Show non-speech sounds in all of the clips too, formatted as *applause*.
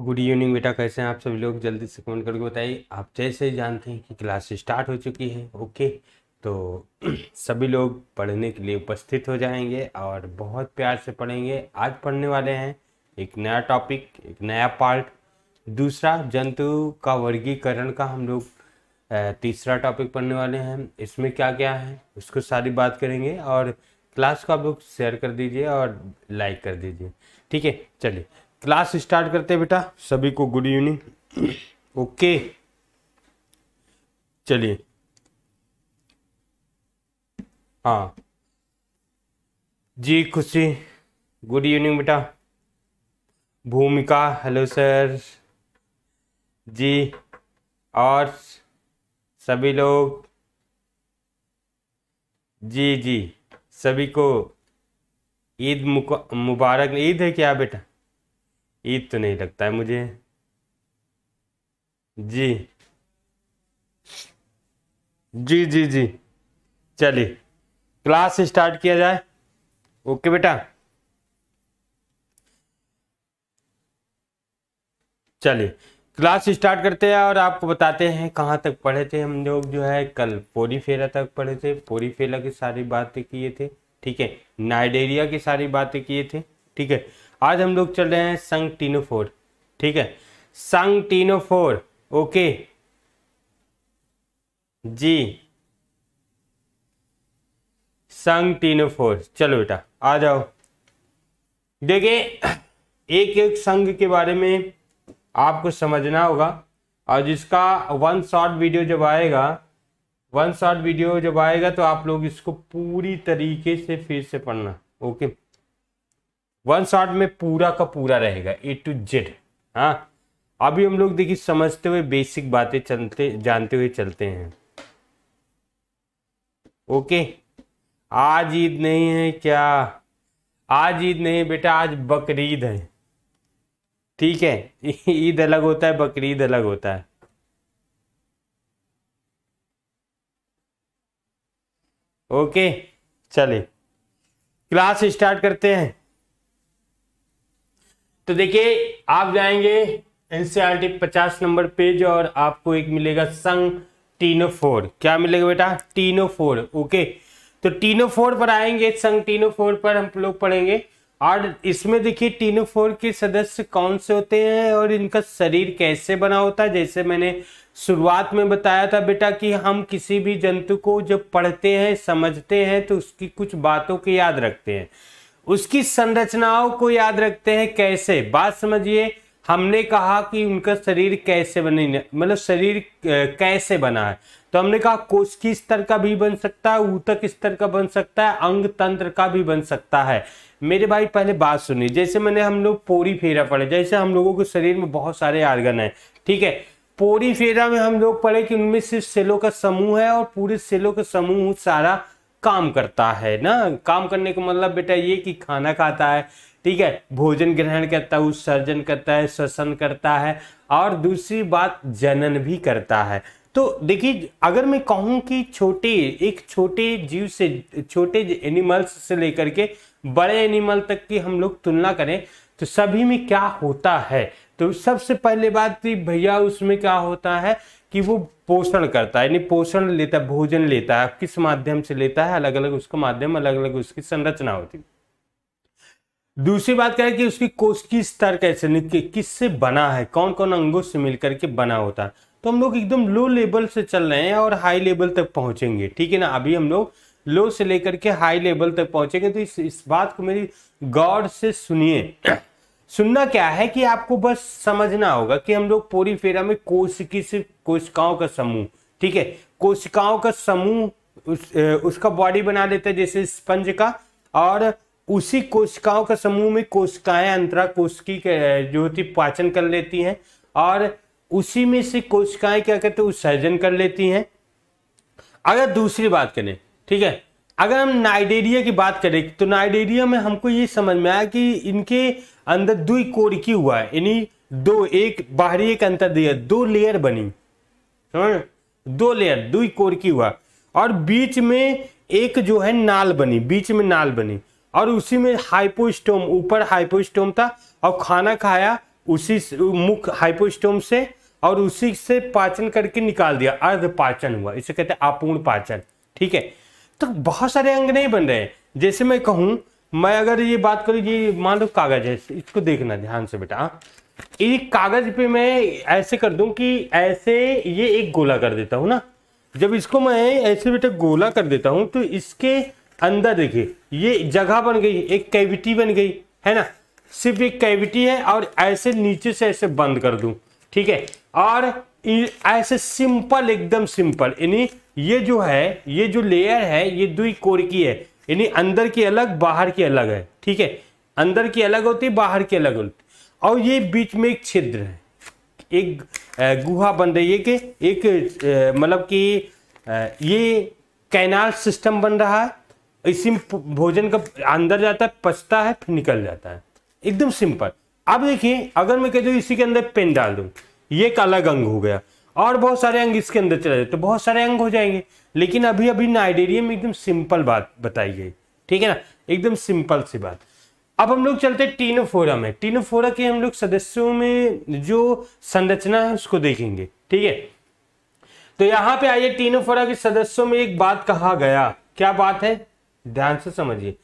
Good evening बेटा कैसे हैं आप सभी लोग जल्दी से कमेंट करके बताइए आप जैसे ही जानते हैं कि क्लास स्टार्ट हो चुकी है ओके तो *clears throat* सभी लोग पढ़ने के लिए उपस्थित हो जाएंगे और बहुत प्यार से पढ़ेंगे आज पढ़ने वाले हैं एक नया टॉपिक एक नया पार्ट दूसरा जंतु का वर्गीकरण का हम लोग तीसरा टॉपिक पढ़ने वाले हैं इसमें क्या क्या है उसको सारी बात करेंगे और क्लास को आप लोग शेयर कर दीजिए और लाइक कर दीजिए ठीक है चलिए क्लास स्टार्ट करते बेटा सभी को गुड इवनिंग ओके चलिए हाँ जी खुशी गुड इवनिंग बेटा भूमिका हेलो सर जी और सभी लोग जी जी सभी को ईद मुबारक ईद है क्या बेटा ईद तो नहीं लगता है मुझे जी जी जी जी चलिए क्लास स्टार्ट किया जाए ओके बेटा चलिए क्लास स्टार्ट करते हैं और आपको बताते हैं कहाँ तक पढ़े थे हम लोग जो है कल पोरी फेरा तक पढ़े थे पोरी फेरा की सारी बातें किए थे ठीक है नाइडेरिया की सारी बातें किए थे ठीक है आज हम लोग चल रहे हैं संग टीनो फोर ठीक है संग टीनो फोर ओके जी संग टीनो फोर चलो बेटा आ जाओ देखिए एक एक संघ के बारे में आपको समझना होगा और जिसका वन शॉर्ट वीडियो जब आएगा वन शॉर्ट वीडियो जब आएगा तो आप लोग इसको पूरी तरीके से फिर से पढ़ना ओके वन शॉट में पूरा का पूरा रहेगा ए टू जेड हाँ अभी हम लोग देखिए समझते हुए बेसिक बातें चलते जानते हुए चलते हैं ओके आज ईद नहीं है क्या आज ईद नहीं बेटा आज बकरीद है ठीक है *laughs* ईद अलग होता है बकरीद अलग होता है ओके चले क्लास स्टार्ट करते हैं तो देखिए आप जाएंगे टी 50 e नंबर पेज और आपको एक मिलेगा संग फोर क्या मिलेगा बेटा टीनो फोर ओके तो टीनो फोर पर आएंगे संग फोर पर हम लोग पढ़ेंगे और इसमें देखिए टीनो फोर के सदस्य कौन से होते हैं और इनका शरीर कैसे बना होता है जैसे मैंने शुरुआत में बताया था बेटा कि हम किसी भी जंतु को जब पढ़ते हैं समझते हैं तो उसकी कुछ बातों के याद रखते हैं उसकी संरचनाओं को याद रखते हैं कैसे बात समझिए हमने कहा कि उनका शरीर कैसे बने मतलब शरीर कैसे बना है तो हमने कहा कोशिकी स्तर का भी बन सकता है ऊतक स्तर का बन सकता है अंग तंत्र का भी बन सकता है मेरे भाई पहले बात सुनिए जैसे मैंने हम लोग पोरी फेरा पड़े जैसे हम लोगों के शरीर में बहुत सारे आर्गन है ठीक है पोरी फेरा में हम लोग पढ़े कि उनमें सिर्फ सेलों का समूह है और पूरे सेलों का समूह सारा काम करता है ना काम करने का मतलब बेटा ये कि खाना खाता है ठीक है भोजन ग्रहण करता है उत्सर्जन करता है श्वसन करता है और दूसरी बात जनन भी करता है तो देखिए अगर मैं कहूँ कि छोटे एक छोटे जीव से छोटे एनिमल्स से लेकर के बड़े एनिमल तक की हम लोग तुलना करें तो सभी में क्या होता है तो सबसे पहले बात थी तो भैया उसमें क्या होता है कि वो पोषण करता है यानी पोषण लेता है भोजन लेता है किस माध्यम से लेता है अलग अलग उसका माध्यम अलग अलग उसकी संरचना होती है दूसरी बात है कि उसकी कोश की स्तर कैसे किससे बना है कौन कौन अंगों से मिलकर के बना होता है तो हम लोग एकदम लो लेवल से चल रहे हैं और हाई लेवल तक पहुंचेंगे ठीक है ना अभी हम लोग लो से लेकर के हाई लेवल तक पहुंचेंगे तो इस इस बात को मेरी गौर से सुनिए सुनना क्या है कि आपको बस समझना होगा कि हम लोग पूरी फेरा में कोशिकी सिर्फ कोशिकाओं का समूह ठीक है कोशिकाओं का समूह उस, उसका बॉडी बना लेते हैं जैसे स्पंज का और उसी कोशिकाओं का समूह में कोशिकाएं अंतरा कोशिकी जो होती पाचन कर लेती हैं और उसी में से कोशिकाएं क्या कहते हैं उत्सर्जन कर लेती हैं अगर दूसरी बात करें ठीक है अगर हम नाइडेरिया की बात करें तो नाइडेरिया में हमको ये समझ में आया कि इनके अंदर दो की हुआ है यानी दो एक बाहरी एक दिया दो लेयर बनी समझ दो लेयर दो की हुआ और बीच में एक जो है नाल बनी बीच में नाल बनी और उसी में हाइपोस्टोम ऊपर हाइपोस्टोम था और खाना खाया उसी मुख हाइपोस्टोम से और उसी से पाचन करके निकाल दिया अर्ध पाचन हुआ इसे कहते हैं अपूर्ण पाचन ठीक है तो बहुत सारे अंग नहीं बन रहे जैसे मैं कहूं मैं अगर ये बात करूं ये मान लो कागज है इसको देखना ध्यान से बेटा एक कागज पे मैं ऐसे कर दूं कि ऐसे ये एक गोला कर देता हूं ना जब इसको मैं ऐसे बेटा गोला कर देता हूं तो इसके अंदर देखिए ये जगह बन गई एक कैविटी बन गई है ना सिर्फ एक कैविटी है और ऐसे नीचे से ऐसे बंद कर दूं ठीक है और ऐसे सिंपल एकदम सिंपल यानी ये जो है ये जो लेयर है ये दुई कोर की है यानी अंदर की अलग बाहर की अलग है ठीक है अंदर की अलग होती है बाहर की अलग होती और ये बीच में एक छिद्र है एक गुहा बन रही है कि एक मतलब कि ये कैनाल सिस्टम बन रहा है इसी भोजन का अंदर जाता है पचता है फिर निकल जाता है एकदम सिंपल अब देखिए अगर मैं कह दू इसी के अंदर पेन डाल दूँ ये एक अलग अंग हो गया और बहुत सारे अंग इसके अंदर चले जाते तो बहुत सारे अंग हो जाएंगे लेकिन अभी अभी नाइडेरिया में एकदम सिंपल बात बताई गई ठीक है ना एकदम सिंपल सी बात अब हम लोग चलते हैं टीनोफोरा में टीनोफोरा के हम लोग सदस्यों में जो संरचना है उसको देखेंगे ठीक है तो यहां पे आइए टीनोफोरा के सदस्यों में एक बात कहा गया क्या बात है ध्यान से समझिए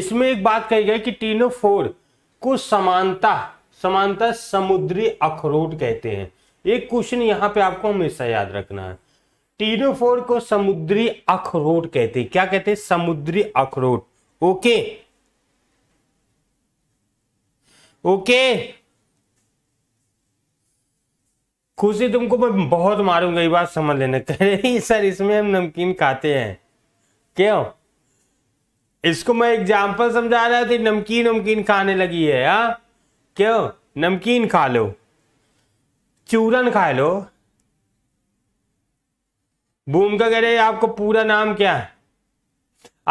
इसमें एक बात कही गई कि टीनोफोर को समानता समानता समुद्री अखरोट कहते हैं एक क्वेश्चन यहाँ पे आपको हमेशा याद रखना है टीनोफोर को समुद्री अखरोट कहते हैं क्या कहते हैं समुद्री अखरोट ओके ओके खुशी तुमको मैं बहुत मारूंगा ये बात समझ लेना *laughs* कह रही सर इसमें हम नमकीन खाते हैं क्यों इसको मैं एग्जाम्पल समझा रहा था नमकीन नमकीन खाने लगी है यार हाँ? क्यों नमकीन खा लो चूरन खा लो का कह रहे आपको पूरा नाम क्या है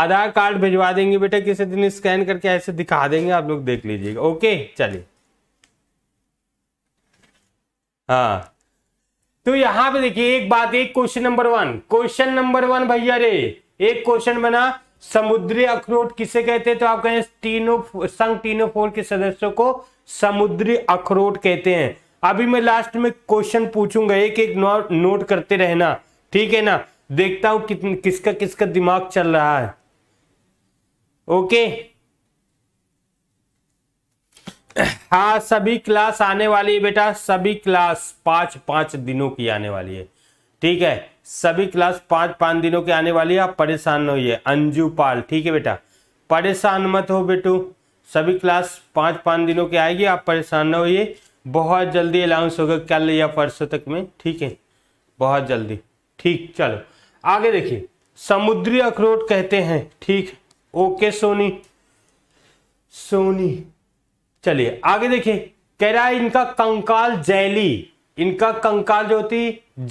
आधार कार्ड भिजवा देंगे बेटा किसी दिन स्कैन करके ऐसे दिखा देंगे आप लोग देख लीजिएगा ओके चलिए हाँ तो यहां पे देखिए एक बात एक question number one question number one भैया रे एक क्वेश्चन बना समुद्री अखरोट किसे कहते हैं तो आप कहें टीनो संघ फोर के सदस्यों को समुद्री अखरोट कहते हैं अभी मैं लास्ट में क्वेश्चन पूछूंगा एक एक नोट नोट करते रहना ठीक है ना देखता हूं कि, किसका किसका दिमाग चल रहा है ओके हाँ सभी क्लास आने वाली है बेटा सभी क्लास पांच पांच दिनों की आने वाली है ठीक है सभी क्लास पांच पांच दिनों की आने वाली है आप परेशान न अंजू पाल ठीक है बेटा परेशान मत हो बेटू सभी क्लास पाँच पाँच दिनों की आएगी आप परेशान ना होइए बहुत जल्दी अलाउंस होगा कल या परसों तक में ठीक है बहुत जल्दी ठीक चलो आगे देखिए समुद्री अखरोट कहते हैं ठीक ओके सोनी सोनी चलिए आगे देखिए कह रहा है इनका कंकाल जैली इनका कंकाल जो होती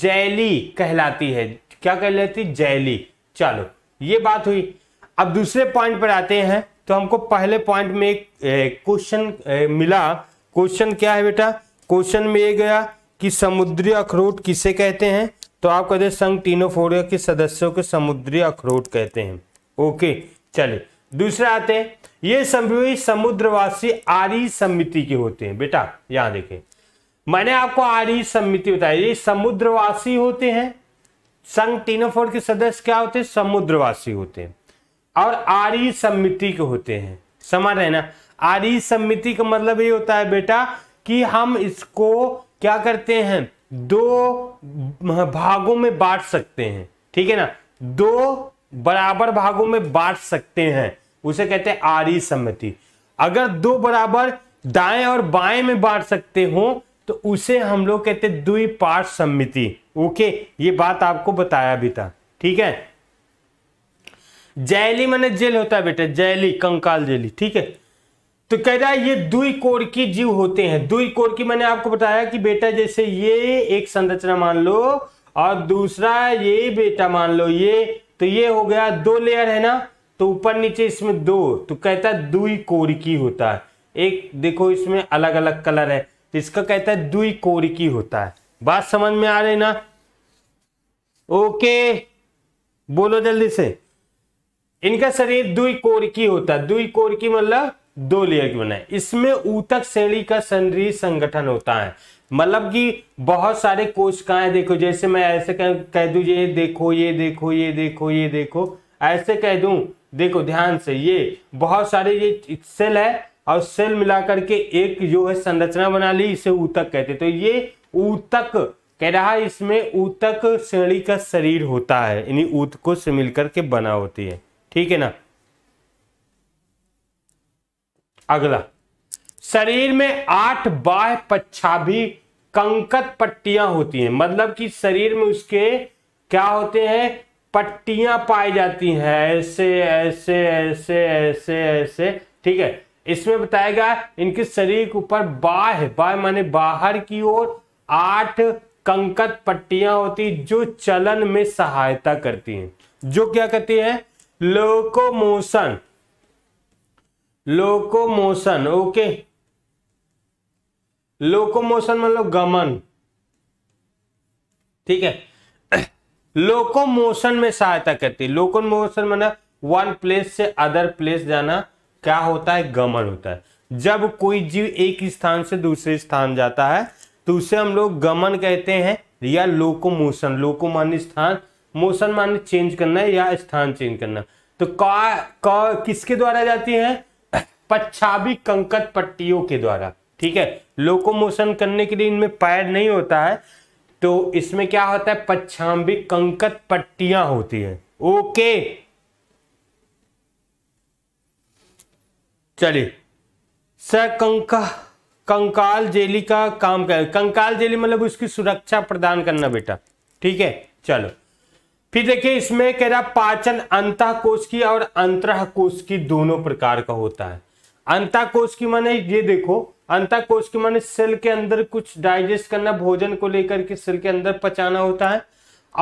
जैली कहलाती है क्या कहलाती जैली चलो ये बात हुई अब दूसरे पॉइंट पर आते हैं तो हमको पहले पॉइंट में एक क्वेश्चन मिला क्वेश्चन क्या है बेटा क्वेश्चन में ये गया कि समुद्री अखरोट किसे कहते हैं तो आप कहते हैं संघ टीनोफोरिया के सदस्यों को समुद्री अखरोट कहते हैं ओके चले दूसरा आते हैं ये सभी समुद्रवासी आरी समिति के होते हैं बेटा यहां देखे मैंने आपको आरी समिति बताया ये समुद्रवासी होते हैं संघ टीनोफोर के सदस्य क्या होते हैं समुद्रवासी होते हैं और आरी सम्मिति के होते हैं समझ रहे ना आरी सम्मिति का मतलब ये होता है बेटा कि हम इसको क्या करते हैं दो भागों में बांट सकते हैं ठीक है ना दो बराबर भागों में बांट सकते हैं उसे कहते हैं आरी सम्मिति अगर दो बराबर दाएं और बाएं में बांट सकते हो तो उसे हम लोग कहते हैं द्विपाठ सम्मिति ओके ये बात आपको बताया भी था ठीक है जैली मैंने जेल होता है बेटा जैली कंकाल जेली ठीक है तो कह रहा है ये दुई कोर की जीव होते हैं दुई कोर की मैंने आपको बताया कि बेटा जैसे ये एक संरचना मान लो और दूसरा ये बेटा मान लो ये तो ये हो गया दो लेयर है ना तो ऊपर नीचे इसमें दो तो कहता है दुई कोर की होता है एक देखो इसमें अलग अलग कलर है तो इसका कहता है दुई कोर की होता है बात समझ में आ रही ना ओके बोलो जल्दी से इनका शरीर दुई कोर की होता है दुई कोर की मतलब दो लेयर की बना है इसमें ऊतक श्रेणी का शरीर संगठन होता है मतलब कि बहुत सारे कोशिकाएं देखो जैसे मैं ऐसे कह कह दू ये देखो ये देखो ये देखो ये देखो ऐसे कह दू देखो ध्यान से ये बहुत सारे ये सेल है और सेल मिला करके एक जो है संरचना बना ली इसे ऊतक कहते तो ये ऊतक कह रहा है इसमें ऊतक श्रेणी का शरीर होता है यानी ऊतकों से मिलकर के बना होती है ठीक है ना अगला शरीर में आठ बाह पच्छा भी कंकत पट्टियां होती हैं मतलब कि शरीर में उसके क्या होते हैं पट्टियां पाई जाती हैं ऐसे ऐसे ऐसे ऐसे ऐसे ठीक है इसमें बताया गया इनके शरीर के ऊपर बाह बाह माने बाहर की ओर आठ कंकत पट्टियां होती जो चलन में सहायता करती हैं जो क्या करती है लोकोमोशन लोकोमोशन ओके लोकोमोशन मतलब गमन ठीक है लोकोमोशन *clears throat* में सहायता करती है लोकोमोशन मतलब वन प्लेस से अदर प्लेस जाना क्या होता है गमन होता है जब कोई जीव एक स्थान से दूसरे स्थान जाता है तो उसे हम लोग गमन कहते हैं या लोकोमोशन लोको स्थान मोशन माने चेंज करना है या स्थान चेंज करना तो का, का किसके द्वारा जाती है पच्छाबी कंकत पट्टियों के द्वारा ठीक है लोकोमोशन करने के लिए इनमें पैर नहीं होता है तो इसमें क्या होता है पच्छाबी कंकत पट्टियां होती है ओके चलिए सकंका कंकाल जेली का काम कर कंकाल जेली मतलब उसकी सुरक्षा प्रदान करना बेटा ठीक है चलो फिर देखिए इसमें कह रहा पाचन अंतः कोश की और अंतर कोश की दोनों प्रकार का होता है अंतः कोश की माने ये देखो अंतः कोश की माने सेल के अंदर कुछ डाइजेस्ट करना भोजन को लेकर के सेल के अंदर पचाना होता है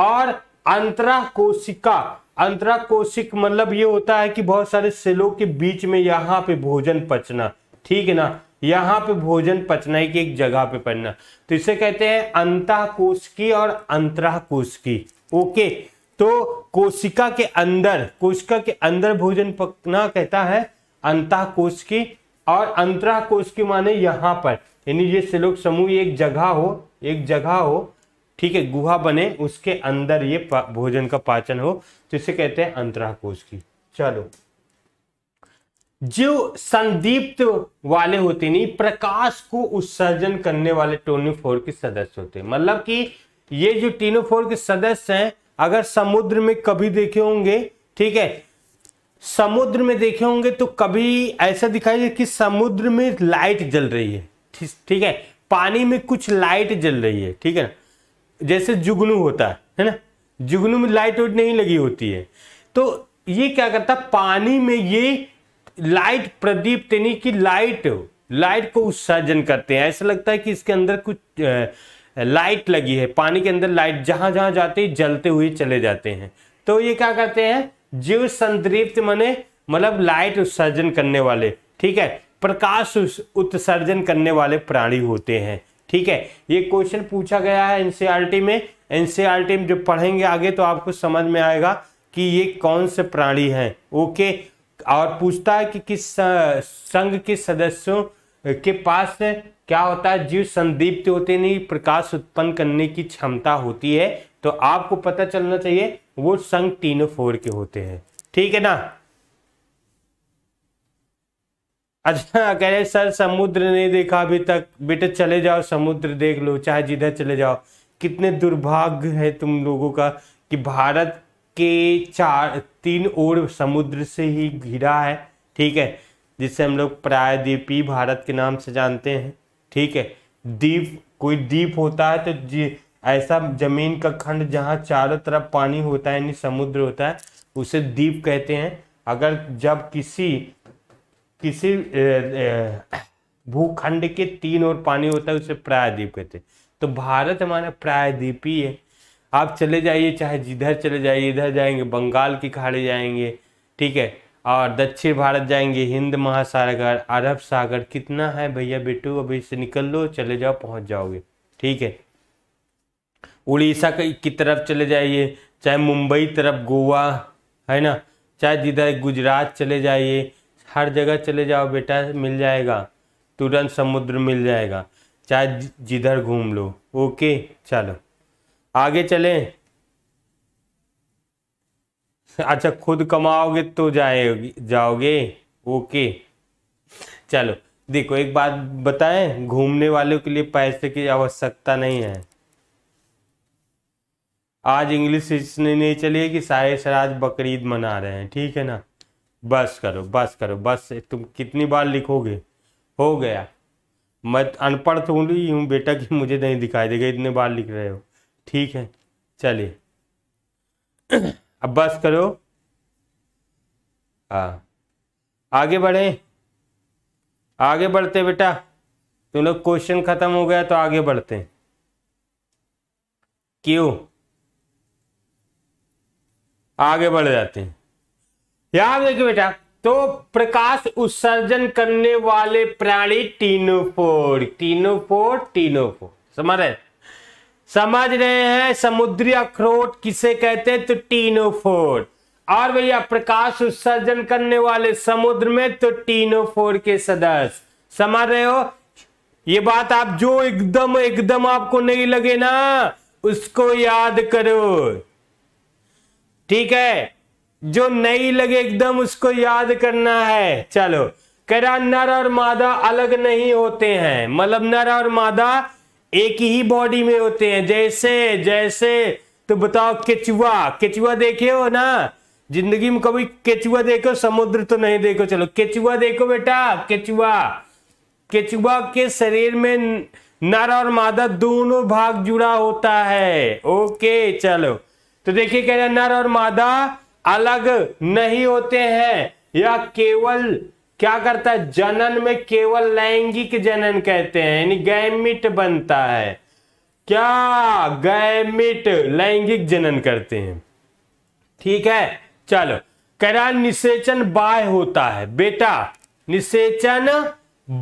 और अंतरा कोशिका अंतरा कोशिक मतलब ये होता है कि बहुत सारे सेलों के बीच में यहाँ पे भोजन पचना ठीक है ना यहाँ पे भोजन पचना की एक जगह पे पचना तो इसे कहते हैं अंतः कोश की और अंतरा कोश की ओके तो कोशिका के अंदर कोशिका के अंदर भोजन पकना कहता है अंतः कोश की और अंतरा कोश की माने यहां पर यानी ये श्लोक समूह एक जगह हो एक जगह हो ठीक है गुहा बने उसके अंदर ये भोजन का पाचन हो तो इसे कहते हैं अंतरा कोश की चलो जो संदीप्त वाले होते नहीं प्रकाश को उत्सर्जन करने वाले फोर के सदस्य होते मतलब कि ये जो टीनोफोर के सदस्य हैं अगर समुद्र में कभी देखे होंगे ठीक है समुद्र में देखे होंगे तो कभी ऐसा दिखाई कि समुद्र में लाइट जल रही है ठीक है पानी में कुछ लाइट जल रही है ठीक है ना जैसे जुगनू होता है है ना जुगनू में लाइट वाइट नहीं लगी होती है तो ये क्या करता पानी में ये लाइट प्रदीप यानी कि लाइट लाइट को उत्सर्जन करते हैं ऐसा लगता है कि इसके अंदर कुछ लाइट लगी है पानी के अंदर लाइट जहां जहां जाते जलते हुए चले जाते हैं तो ये क्या करते हैं जीव संतृप्त मने मतलब लाइट उत्सर्जन करने वाले ठीक है प्रकाश उत्सर्जन करने वाले प्राणी होते हैं ठीक है ये क्वेश्चन पूछा गया है एनसीआरटी में एनसीईआरटी में जो पढ़ेंगे आगे तो आपको समझ में आएगा कि ये कौन से प्राणी हैं ओके और पूछता है कि किस संघ के सदस्यों के पास क्या होता है जीव संदीप्त होते नहीं प्रकाश उत्पन्न करने की क्षमता होती है तो आपको पता चलना चाहिए वो संघ संग फोर के होते हैं ठीक है ना अच्छा कह रहे सर समुद्र नहीं देखा अभी तक बेटे चले जाओ समुद्र देख लो चाहे जिधर चले जाओ कितने दुर्भाग्य है तुम लोगों का कि भारत के चार तीन ओर समुद्र से ही घिरा है ठीक है जिसे हम लोग प्रायद्वीपी भारत के नाम से जानते हैं ठीक है दीप कोई दीप होता है तो जी ऐसा जमीन का खंड जहाँ चारों तरफ पानी होता है यानी समुद्र होता है उसे दीप कहते हैं अगर जब किसी किसी भूखंड के तीन और पानी होता है उसे प्रायद्वीप कहते हैं तो भारत हमारा ही है आप चले जाइए चाहे जिधर चले जाइए इधर जाएंगे बंगाल की खाड़ी जाएंगे ठीक है और दक्षिण भारत जाएंगे हिंद महासागर अरब सागर कितना है भैया बेटू अभी से निकल लो चले जाओ पहुंच जाओगे ठीक है उड़ीसा की तरफ चले जाइए चाहे मुंबई तरफ गोवा है ना चाहे जिधर गुजरात चले जाइए हर जगह चले जाओ बेटा मिल जाएगा तुरंत समुद्र मिल जाएगा चाहे जिधर घूम लो ओके चलो आगे चलें *laughs* अच्छा खुद कमाओगे तो जाएगी जाओगे ओके चलो देखो एक बात बताएं घूमने वालों के लिए पैसे की आवश्यकता नहीं है आज इंग्लिश इसने नहीं चली कि सारे सराज बकरीद मना रहे हैं ठीक है ना बस करो बस करो बस तुम कितनी बार लिखोगे हो गया मैं अनपढ़ तो ही हूँ बेटा कि मुझे नहीं दिखाई देगा इतने बार लिख रहे हो ठीक है चलिए अब्बास करो हाँ आगे बढ़े आगे बढ़ते बेटा तुम लोग क्वेश्चन खत्म हो गया तो आगे बढ़ते हैं क्यों आगे बढ़ जाते हैं याद देखिए बेटा तो प्रकाश उत्सर्जन करने वाले प्राणी टीनोफोर टीनोफोर टीनोफोर समझ रहे समझ रहे हैं समुद्री अखरोट किसे कहते हैं तो टीनोफोर और भैया प्रकाश उत्सर्जन करने वाले समुद्र में तो टीनोफोर के सदस्य समझ रहे हो ये बात आप जो एकदम एकदम आपको नहीं लगे ना उसको याद करो ठीक है जो नहीं लगे एकदम उसको याद करना है चलो कह रहा नर और मादा अलग नहीं होते हैं मतलब नर और मादा एक ही बॉडी में होते हैं जैसे जैसे तो बताओ केचुआ केचुआ देखे हो ना जिंदगी में कभी केचुआ देखो समुद्र तो नहीं देखो चलो केचुआ देखो बेटा केचुआ केचुआ के शरीर में नर और मादा दोनों भाग जुड़ा होता है ओके चलो तो देखिए कह रहे नर और मादा अलग नहीं होते हैं या केवल क्या करता है जनन में केवल लैंगिक जनन कहते हैं यानी गैमिट बनता है क्या गैमिट लैंगिक जनन करते हैं ठीक है चलो कह रहा निषेचन बाह्य होता है बेटा निषेचन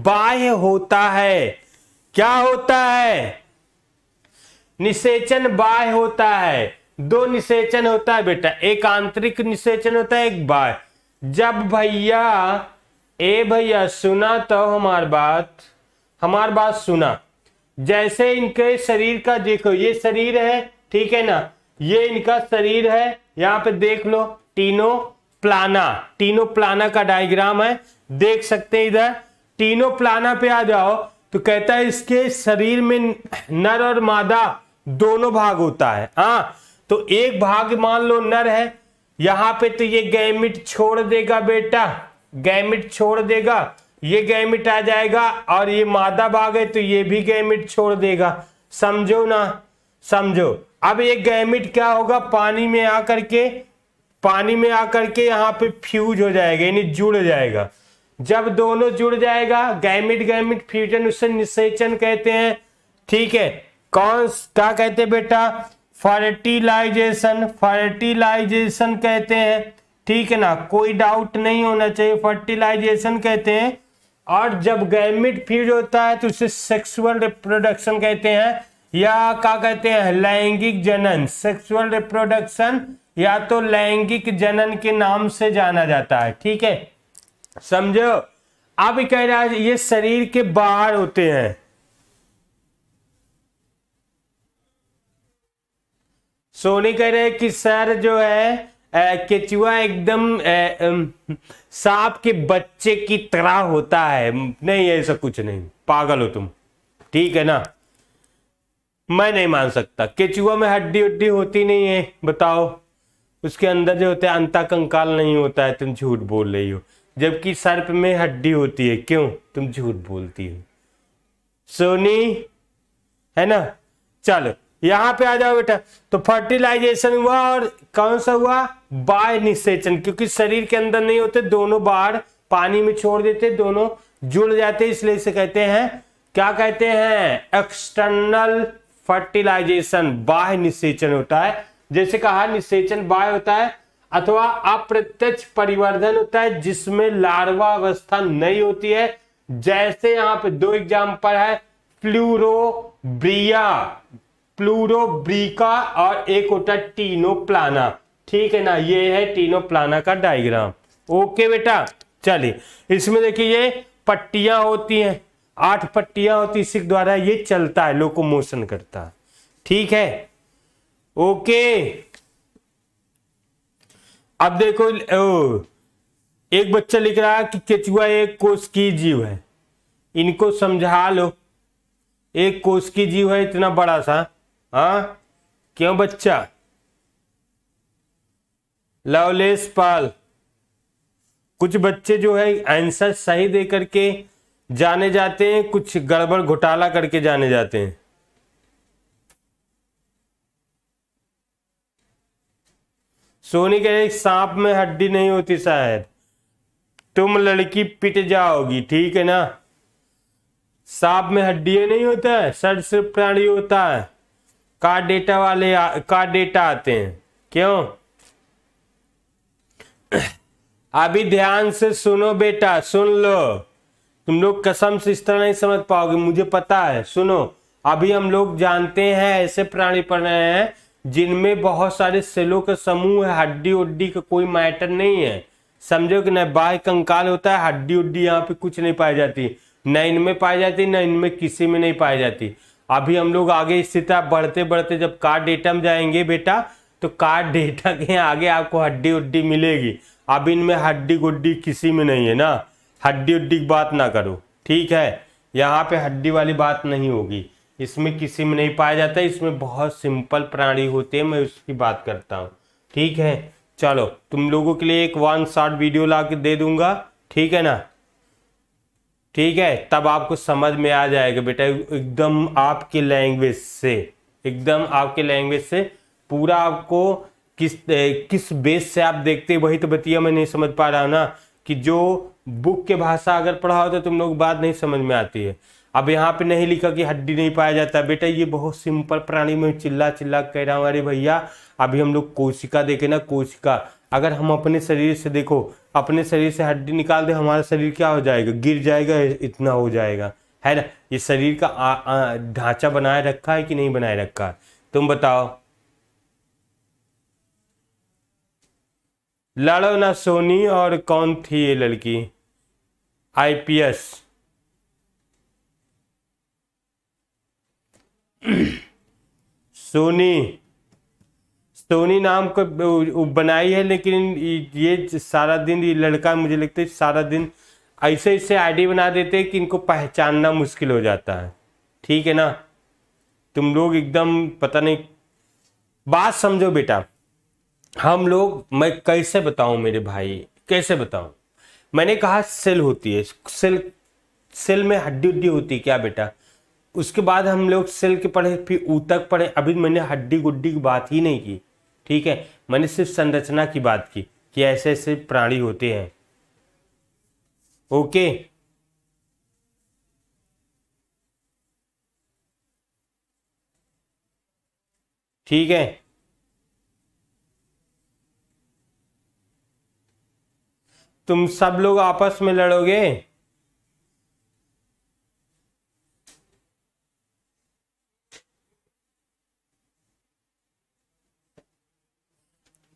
बाह्य होता है क्या होता है निषेचन बाह्य होता है दो निषेचन होता है बेटा एक आंतरिक निषेचन होता है एक बाह्य जब भैया ए भैया सुना तो हमार बात हमार बात सुना जैसे इनके शरीर का देखो ये शरीर है ठीक है ना ये इनका शरीर है यहाँ पे देख लो टीनो प्लाना टीनो प्लाना का डायग्राम है देख सकते हैं इधर टीनो प्लाना पे आ जाओ तो कहता है इसके शरीर में नर और मादा दोनों भाग होता है हाँ तो एक भाग मान लो नर है यहाँ पे तो ये गैमिट छोड़ देगा बेटा गैमिट छोड़ देगा ये गैमिट आ जाएगा और ये मादा भाग है तो ये भी गैमिट छोड़ देगा समझो ना समझो अब ये गैमिट क्या होगा पानी में आकर के पानी में आकर के यहाँ पे फ्यूज हो जाएगा यानी जुड़ जाएगा जब दोनों जुड़ जाएगा गैमिट गैमिट फ्यूजन उससे निषेचन कहते हैं ठीक है कौन क्या कहते हैं बेटा फर्टिलाइजेशन फर्टिलाइजेशन कहते हैं ठीक है ना कोई डाउट नहीं होना चाहिए फर्टिलाइजेशन कहते हैं और जब गैमिट फीड होता है तो उसे सेक्सुअल रिप्रोडक्शन कहते हैं या क्या कहते हैं लैंगिक जनन सेक्सुअल रिप्रोडक्शन या तो लैंगिक जनन के नाम से जाना जाता है ठीक है समझो अब कह रहा है ये शरीर के बाहर होते हैं सोनी कह रहे हैं कि सर जो है केचुआ एकदम सांप के बच्चे की तरह होता है नहीं ऐसा कुछ नहीं पागल हो तुम ठीक है ना मैं नहीं मान सकता केचुआ में हड्डी उड्डी होती नहीं है बताओ उसके अंदर जो होता है अंता कंकाल नहीं होता है तुम झूठ बोल रही हो जबकि सर्प में हड्डी होती है क्यों तुम झूठ बोलती हो सोनी है ना चलो यहाँ पे आ जाओ बेटा तो फर्टिलाइजेशन हुआ और कौन सा हुआ बाय निषेचन क्योंकि शरीर के अंदर नहीं होते दोनों बाढ़ पानी में छोड़ देते दोनों जुड़ जाते इसलिए इसे कहते हैं क्या कहते हैं एक्सटर्नल फर्टिलाइजेशन बाह्य निषेचन होता है जैसे कहा निषेचन बाह्य होता है अथवा अप्रत्यक्ष परिवर्धन होता है जिसमें लार्वा अवस्था नहीं होती है जैसे यहां पे दो एग्जाम्पल है प्लूरोब्रिया प्लूरोब्रिका और एक होता है टीनोप्लाना ठीक है ना ये है तीनों प्लाना का डायग्राम ओके बेटा चलिए इसमें देखिए ये पट्टियां होती हैं आठ पट्टियां होती इसी द्वारा ये चलता है लोकोमोशन करता है ठीक है ओके अब देखो ओ, एक बच्चा लिख रहा है कि केचुआ एक कोष की जीव है इनको समझा लो एक कोष की जीव है इतना बड़ा सा हाँ क्यों बच्चा लवलेस पाल कुछ बच्चे जो है आंसर सही दे करके जाने जाते हैं कुछ गड़बड़ घोटाला करके जाने जाते हैं सोनी कह रही सांप में हड्डी नहीं होती शायद तुम लड़की पिट जाओगी ठीक है ना सांप में हड्डी नहीं होता है सर से प्राणी होता है का डेटा वाले का डेटा आते हैं क्यों अभी ध्यान से सुनो बेटा सुन लो तुम लोग कसम से इस तरह नहीं समझ पाओगे मुझे पता है सुनो अभी हम लोग जानते हैं ऐसे प्राणी रहे हैं जिनमें बहुत सारे सेलों का समूह है हड्डी उड्डी का कोई मैटर नहीं है समझो कि न बाह्य कंकाल होता है हड्डी उड्डी यहाँ पे कुछ नहीं पाई जाती न इनमें पाई जाती न इनमें किसी में नहीं पाई जाती अभी हम लोग आगे स्थिति बढ़ते बढ़ते जब कार्ड डेटम जाएंगे बेटा तो कार्ड डेटा के आगे आपको हड्डी उड्डी मिलेगी अब इनमें हड्डी गुड्डी किसी में नहीं है ना हड्डी उड्डी की बात ना करो ठीक है यहाँ पे हड्डी वाली बात नहीं होगी इसमें किसी में नहीं पाया जाता इसमें बहुत सिंपल प्राणी होते हैं मैं उसकी बात करता हूँ ठीक है चलो तुम लोगों के लिए एक वन शॉट वीडियो ला के दे दूंगा ठीक है ना ठीक है तब आपको समझ में आ जाएगा बेटा एकदम आपके लैंग्वेज से एकदम आपके लैंग्वेज से पूरा आपको किस किस बेस से आप देखते वही तो बतिया मैं नहीं समझ पा रहा हूँ ना कि जो बुक के भाषा अगर पढ़ा हो तो तुम लोग बात नहीं समझ में आती है अब यहाँ पे नहीं लिखा कि हड्डी नहीं पाया जाता बेटा ये बहुत सिंपल प्राणी में चिल्ला चिल्ला कह रहा हूँ अरे भैया अभी हम लोग कोशिका देखे ना कोशिका अगर हम अपने शरीर से देखो अपने शरीर से हड्डी निकाल दे हमारा शरीर क्या हो जाएगा गिर जाएगा इतना हो जाएगा है ना ये शरीर का ढांचा बनाए रखा है कि नहीं बनाए रखा है तुम बताओ लाड़ो ना सोनी और कौन थी ये लड़की आईपीएस सोनी सोनी नाम को बनाई है लेकिन ये सारा दिन ये लड़का मुझे लगता है सारा दिन ऐसे ऐसे आईडी बना देते हैं कि इनको पहचानना मुश्किल हो जाता है ठीक है ना तुम लोग एकदम पता नहीं बात समझो बेटा हम लोग मैं कैसे बताऊं मेरे भाई कैसे बताऊं मैंने कहा सेल होती है सेल सेल में हड्डी उड्डी होती है क्या बेटा उसके बाद हम लोग सेल के पढ़े फिर ऊतक पढ़े अभी मैंने हड्डी गुड्डी की बात ही नहीं की ठीक है मैंने सिर्फ संरचना की बात की कि ऐसे ऐसे प्राणी होते हैं ओके ठीक है तुम सब लोग आपस में लड़ोगे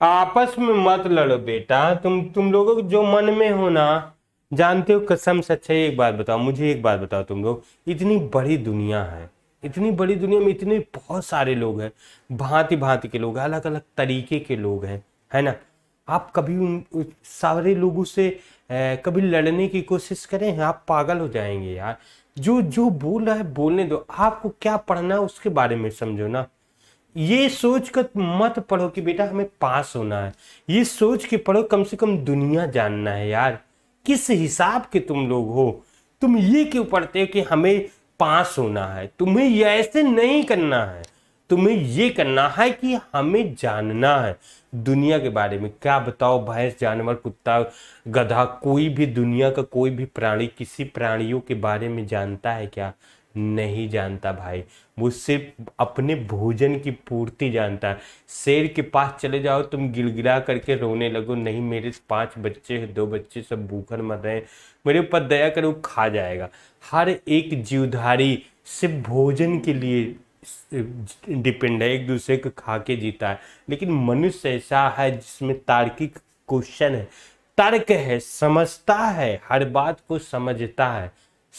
आपस में मत लड़ो बेटा तुम तुम लोगों को जो मन में हो ना जानते हो कसम सच्चाई एक बात बताओ मुझे एक बात बताओ तुम लोग इतनी बड़ी दुनिया है इतनी बड़ी दुनिया में इतने बहुत सारे लोग हैं भांति भांति के लोग अलग अलग तरीके के लोग हैं है ना आप कभी उन सारे लोगों से ए, कभी लड़ने की कोशिश करें आप पागल हो जाएंगे यार जो जो बोल रहा है बोलने दो आपको क्या पढ़ना है उसके बारे में समझो ना ये सोच कर मत पढ़ो कि बेटा हमें पास होना है ये सोच के पढ़ो कम से कम दुनिया जानना है यार किस हिसाब के तुम लोग हो तुम ये क्यों पढ़ते हो कि हमें पास होना है तुम्हें ये ऐसे नहीं करना है तुम्हें ये करना है कि हमें जानना है दुनिया के बारे में क्या बताओ भैंस जानवर कुत्ता गधा कोई भी दुनिया का कोई भी प्राणी किसी प्राणियों के बारे में जानता है क्या नहीं जानता भाई वो सिर्फ अपने भोजन की पूर्ति जानता है शेर के पास चले जाओ तुम गिलगिला करके रोने लगो नहीं मेरे पांच बच्चे हैं दो बच्चे सब भूखर मर रहे हैं मेरे ऊपर दया करो खा जाएगा हर एक जीवधारी सिर्फ भोजन के लिए डिपेंड है एक दूसरे को खा के जीता है लेकिन मनुष्य ऐसा है जिसमें तार्किक क्वेश्चन है तर्क है समझता है हर बात को समझता है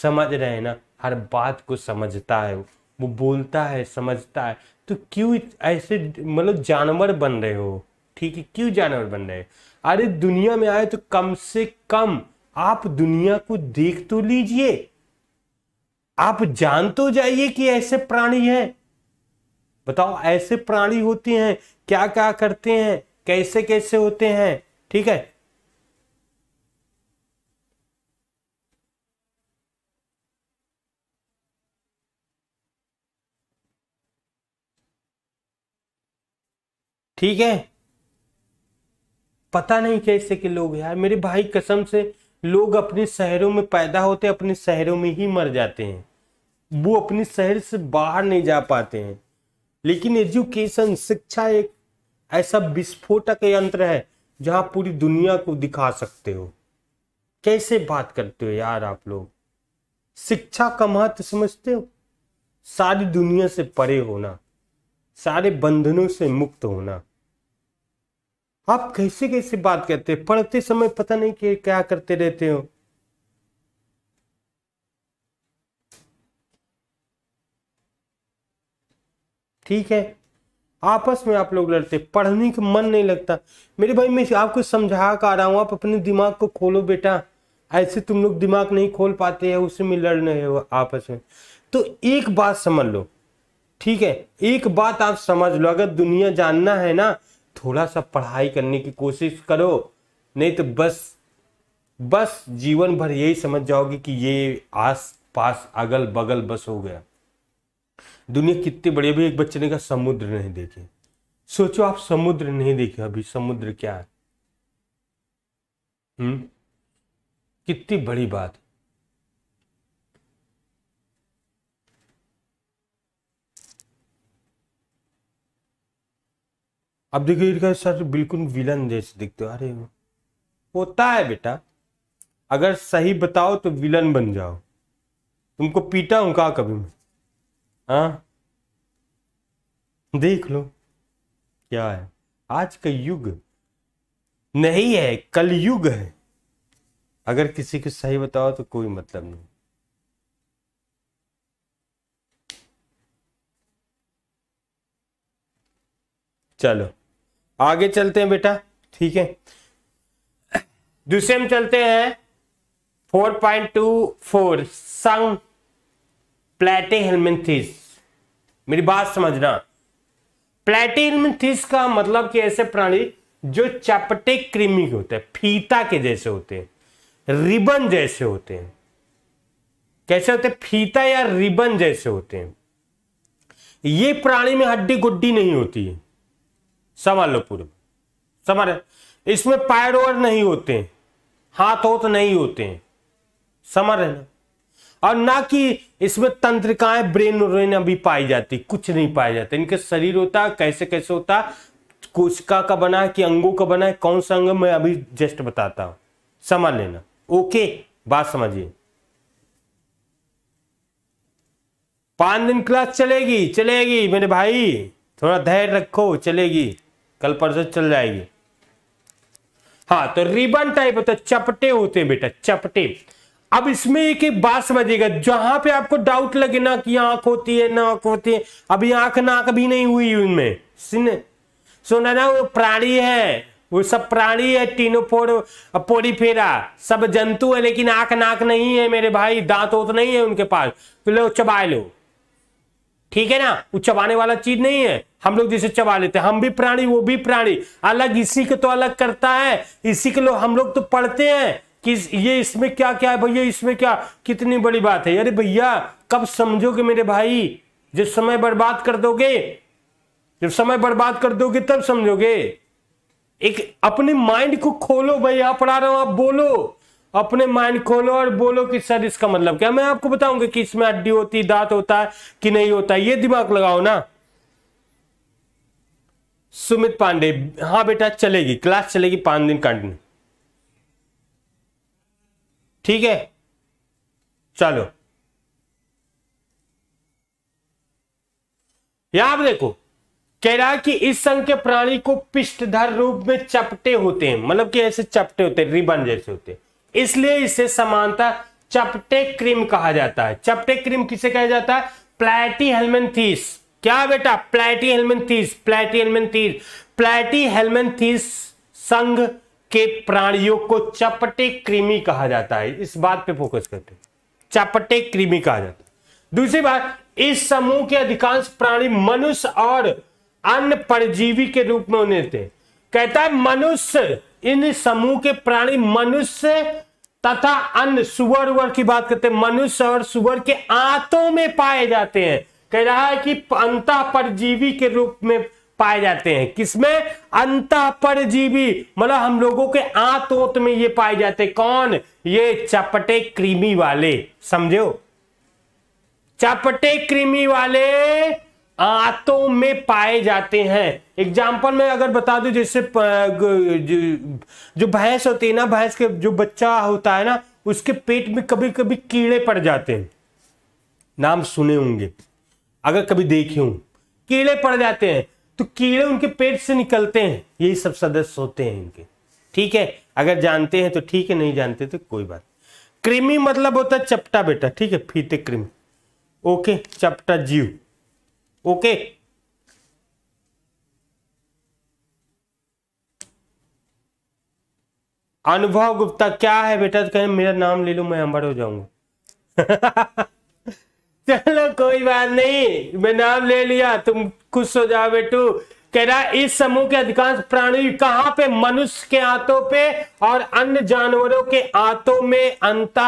समझ रहे हैं ना हर बात को समझता है वो बोलता है समझता है तो क्यों ऐसे मतलब जानवर बन रहे हो ठीक है क्यों जानवर बन रहे अरे दुनिया में आए तो कम से कम आप दुनिया को देख तो लीजिए आप जान तो जाइए कि ऐसे प्राणी हैं बताओ ऐसे प्राणी होते हैं क्या क्या करते हैं कैसे कैसे होते हैं ठीक है ठीक है पता नहीं कैसे के लोग यार मेरे भाई कसम से लोग अपने शहरों में पैदा होते अपने शहरों में ही मर जाते हैं वो अपने शहर से बाहर नहीं जा पाते हैं लेकिन एजुकेशन शिक्षा एक ऐसा विस्फोटक यंत्र है जहाँ पूरी दुनिया को दिखा सकते हो कैसे बात करते हो यार आप लोग शिक्षा का महत्व समझते हो सारी दुनिया से परे होना सारे बंधनों से मुक्त होना आप कैसे कैसे बात करते पढ़ते समय पता नहीं कि क्या करते रहते हो ठीक है आपस में आप लोग लड़ते पढ़ने का मन नहीं लगता मेरे भाई मैं आपको समझा कर आ रहा हूं आप अपने दिमाग को खोलो बेटा ऐसे तुम लोग दिमाग नहीं खोल पाते हैं उसी में लड़ रहे हो आपस में तो एक बात समझ लो ठीक है एक बात आप समझ लो अगर दुनिया जानना है ना थोड़ा सा पढ़ाई करने की कोशिश करो नहीं तो बस बस जीवन भर यही समझ जाओगे कि ये आस पास अगल बगल बस हो गया दुनिया कितनी बड़ी भी एक बच्चे ने कहा समुद्र नहीं देखे सोचो आप समुद्र नहीं देखे अभी समुद्र क्या है हम्म? कितनी बड़ी बात अब देखिए इनका सर बिल्कुल विलन जैसे दिखते हो अरे होता है बेटा अगर सही बताओ तो विलन बन जाओ तुमको पीटा हूं कहा कभी मैं हाँ देख लो क्या है आज का युग नहीं है कल युग है अगर किसी को सही बताओ तो कोई मतलब नहीं चलो आगे चलते हैं बेटा ठीक है दूसरे में चलते हैं 4.24 संग प्लेटे हेलमेंथिस मेरी बात समझना प्लेटे हेलमेंथिस का मतलब कि ऐसे प्राणी जो चपटे कृमि के होते हैं फीता के जैसे होते हैं रिबन जैसे होते हैं कैसे होते हैं फीता या रिबन जैसे होते हैं ये प्राणी में हड्डी गुड्डी नहीं होती है समझ लो पूरे समझ इसमें पैर ओवर नहीं होते हैं हाथ होत तो नहीं होते हैं समझ रहे ना और ना कि इसमें तंत्रिकाएं ब्रेन व्रेन अभी पाई जाती कुछ नहीं पाया जाता इनके शरीर होता कैसे कैसे होता कोशिका का बना है कि अंगों का बना है कौन सा अंग मैं अभी जस्ट बताता हूं समझ लेना ओके बात समझिए पांच दिन क्लास चलेगी चलेगी मेरे भाई थोड़ा धैर्य रखो चलेगी कल परसों चल जाएगी हाँ तो रिबन टाइप होता है तो चपटे होते हैं बेटा चपटे अब इसमें एक एक बात समझिएगा जहां पे आपको डाउट लगे ना कि आंख होती है ना आंख होती है अभी आंख नाक भी नहीं हुई उनमें सुन सुना ना वो प्राणी है वो सब प्राणी है पोड़ पोड़ी फेरा सब जंतु है लेकिन आंख नाक नहीं है मेरे भाई दांत होत नहीं है उनके पास तो लो चबा लो ठीक है ना वो चबाने वाला चीज नहीं है हम लोग जिसे चबा लेते हैं हम भी प्राणी वो भी प्राणी अलग इसी को तो अलग करता है इसी के लोग हम लोग तो पढ़ते हैं कि ये इसमें क्या क्या है भैया इसमें क्या कितनी बड़ी बात है अरे भैया कब समझोगे मेरे भाई जब समय बर्बाद कर दोगे जब समय बर्बाद कर दोगे तब समझोगे एक अपने माइंड को खोलो भैया पढ़ा रहा हूं आप बोलो अपने माइंड खोलो और बोलो कि सर इसका मतलब क्या मैं आपको बताऊंगा कि इसमें हड्डी होती दांत होता है कि नहीं होता ये दिमाग लगाओ ना सुमित पांडे हाँ बेटा चलेगी क्लास चलेगी पांच दिन कंटिन्यू ठीक है चलो यहां देखो कह रहा है कि इस संघ के प्राणी को पिष्टधर रूप में चपटे होते हैं मतलब कि ऐसे चपटे होते हैं रिबन जैसे होते हैं इसलिए इसे समानता चपटे क्रीम कहा जाता है चपटे क्रीम किसे कहा जाता है प्लेटी हेलमेंथीस क्या बेटा platyhelminthes platyhelminthes platyhelminthes संघ के प्राणियों को चपटे क्रीमी कहा जाता है इस बात पे फोकस करते हैं चपटे क्रीमी कहा जाता है दूसरी बात इस समूह के अधिकांश प्राणी मनुष्य और अन्य परजीवी के रूप में होने थे कहता है मनुष्य इन समूह के प्राणी मनुष्य तथा अन्य सुअर उवर की बात करते हैं मनुष्य और सुअर के आंतों में पाए जाते हैं कह रहा है कि अंत परजीवी के रूप में पाए जाते हैं किसमें अंत परजीवी मतलब हम लोगों के आंतोत में ये पाए जाते हैं कौन ये चपटे कृमि वाले समझो चपटे कृमि वाले आतों में पाए जाते हैं एग्जाम्पल में अगर बता दूं जैसे जो भैंस होती है ना भैंस के जो बच्चा होता है ना उसके पेट में कभी कभी कीड़े पड़ जाते हैं नाम सुने होंगे अगर कभी देखे हूं कीड़े पड़ जाते हैं तो कीड़े उनके पेट से निकलते हैं यही सब सदस्य होते हैं इनके ठीक है अगर जानते हैं तो ठीक है नहीं जानते तो कोई बात कृमि मतलब होता है चपटा बेटा ठीक है फीते कृमि ओके चपटा जीव ओके अनुभव गुप्ता क्या है बेटा तो कहें मेरा नाम ले लो मैं अंबर हो जाऊंगा *laughs* चलो कोई बात नहीं मैं नाम ले लिया तुम खुश हो जाओ बेटू कह रहा इस समूह के अधिकांश प्राणी कहां पे मनुष्य के आंतों पे और अन्य जानवरों के आंतों में अंत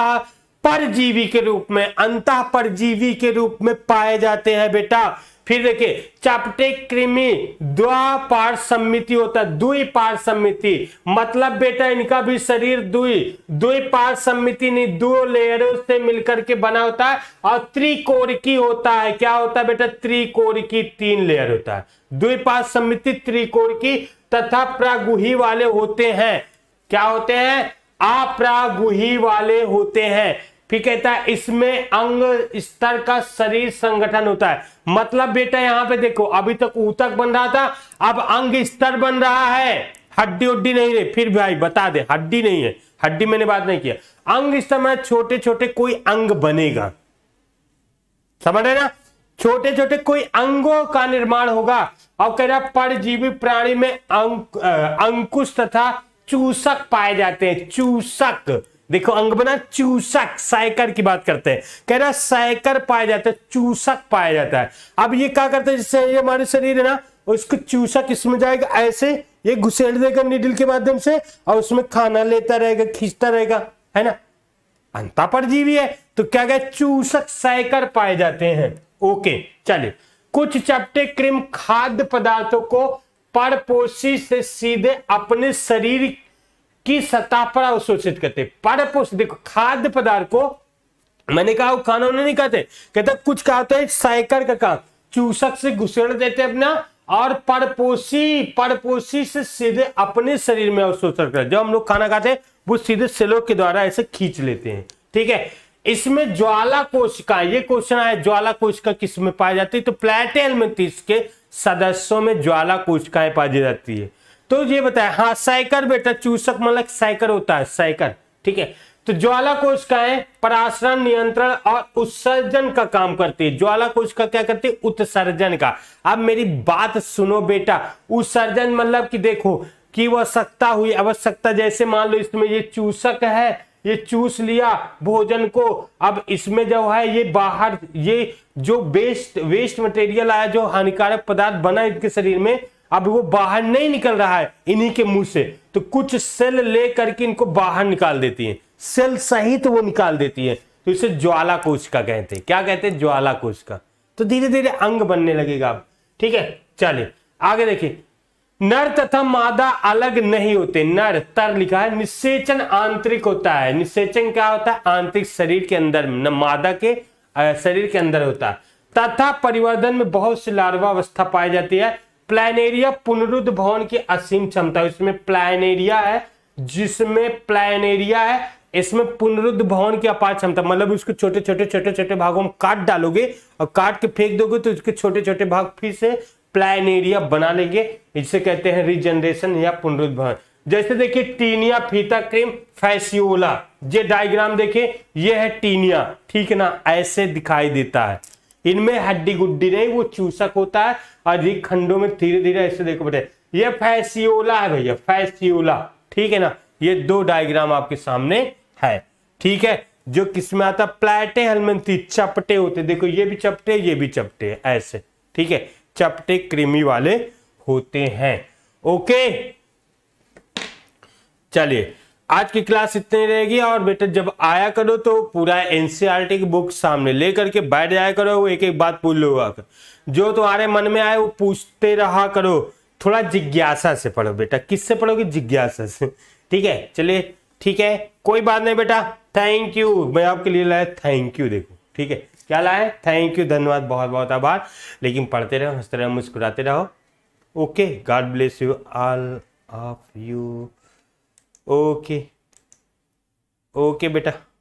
परजीवी के रूप में अंत परजीवी के रूप में पाए जाते हैं बेटा फिर देखिए चपटे कृमि द्वापार सम्मिति होता है दुई पार सम्मिति मतलब बेटा इनका भी शरीर दुई दुई पार सम्मिति नहीं दो लेयरों से मिलकर के बना होता है और त्रिकोर की होता है क्या होता है बेटा त्रिकोर की तीन लेयर होता है दुई पार सम्मिति की तथा प्रागुही वाले होते हैं क्या होते हैं अप्रागुही वाले होते हैं फिर कहता है इसमें अंग स्तर का शरीर संगठन होता है मतलब बेटा यहां पे देखो अभी तक ऊतक बन रहा था अब अंग स्तर बन रहा है हड्डी उड्डी नहीं रही फिर भाई बता दे हड्डी नहीं है हड्डी मैंने बात नहीं किया अंग स्तर में छोटे छोटे कोई अंग बनेगा समझ रहे ना छोटे छोटे कोई अंगों का निर्माण होगा और कह रहा परजीवी प्राणी में अंक, अंकुश तथा चूसक पाए जाते हैं चूसक देखो अंगबना चूसक साइकर की बात करते हैं कह रहा साइकर पाया जाता है चूसक पाया जाता है अब ये क्या करते हैं जिससे ये हमारे शरीर है ना उसको चूसक इसमें जाएगा ऐसे ये घुसेड़ देगा निडिल के माध्यम से और उसमें खाना लेता रहेगा खींचता रहेगा है ना अंता पर जीवी है तो क्या गया चूसक साइकर पाए जाते हैं ओके चलिए कुछ चपटे क्रिम खाद्य पदार्थों को परपोषी से सीधे अपने शरीर की सतह पर अवशोषित करते पर देखो खाद्य पदार्थ को मैंने कहा वो खाना उन्हें नहीं कहते कहते कुछ कहते हैं साइकर का काम चूसक से घुसेड़ देते अपना और परपोषी परपोषी से सीधे अपने शरीर में अवशोषण करते जो हम लोग खाना खाते हैं वो सीधे सेलो के द्वारा ऐसे खींच लेते हैं ठीक है इसमें ज्वाला कोशिका ये क्वेश्चन आया ज्वाला कोशिका किस में पाई जाती है तो प्लेटेल में तीस के सदस्यों में ज्वाला कोशिकाएं पाई जाती है तो ये बताया हाँ साइकर बेटा चूसक मतलब साइकर होता है साइकर ठीक है तो ज्वाला कोश का है परासरण नियंत्रण और उत्सर्जन का काम करती है ज्वाला कोश का क्या करती है उत्सर्जन का अब मेरी बात सुनो बेटा उत्सर्जन मतलब कि देखो कि वह सत्ता हुई आवश्यकता जैसे मान लो इसमें ये चूसक है ये चूस लिया भोजन को अब इसमें जो है ये बाहर ये जो वेस्ट वेस्ट मटेरियल आया जो हानिकारक पदार्थ बना इसके शरीर में अब वो बाहर नहीं निकल रहा है इन्हीं के मुंह से तो कुछ सेल ले करके इनको बाहर निकाल देती है सेल सहित वो निकाल देती है तो इसे ज्वाला कोशिका कहते हैं क्या कहते हैं ज्वाला कोशिका तो धीरे धीरे अंग बनने लगेगा अब ठीक है चलिए आगे देखिए नर तथा मादा अलग नहीं होते नर तर लिखा है निषेचन आंतरिक होता है निषेचन क्या होता है आंतरिक शरीर के अंदर न मादा के शरीर के अंदर होता है तथा परिवर्धन में बहुत सी लार्वा अवस्था पाई जाती है प्लानेरिया भवन की असीम क्षमता इसमें प्लानेरिया है जिसमें प्लानेरिया है इसमें भवन की अपार क्षमता मतलब उसको छोटे छोटे छोटे छोटे भागों में काट डालोगे और काट के फेंक दोगे तो उसके छोटे छोटे भाग फिर से प्लान एरिया बना लेंगे इसे कहते हैं रिजनरेशन या पुनरुद्ध भवन जैसे देखिए टीनिया फीता क्रीम फैसियोला ये डायग्राम देखिए ये है टीनिया ठीक ना ऐसे दिखाई देता है इनमें हड्डी गुड्डी नहीं वो चूसक होता है अधिक खंडों में धीरे धीरे ऐसे देखो बैठे ये फैसियोला है भैया फैसियोला ठीक है ना ये दो डायग्राम आपके सामने है ठीक है जो किसमें आता प्लेटे हलमंती चपटे होते देखो ये भी चपटे ये भी चपटे ऐसे ठीक है चपटे क्रीमी वाले होते हैं ओके चलिए आज की क्लास इतनी रहेगी और बेटा जब आया करो तो पूरा एनसीईआरटी e की बुक सामने लेकर के बैठ जाया करो वो एक एक बात पूछ लो आप जो तुम्हारे मन में आए वो पूछते रहा करो थोड़ा जिज्ञासा से पढ़ो बेटा किससे पढ़ोगे जिज्ञासा से ठीक है चलिए ठीक है कोई बात नहीं बेटा थैंक यू मैं आपके लिए लाया थैंक यू देखो ठीक है क्या लाए थैंक यू धन्यवाद बहुत बहुत आभार लेकिन पढ़ते रहो हंसते रहो मुस्कुराते रहो okay God bless you all of you okay okay बेटा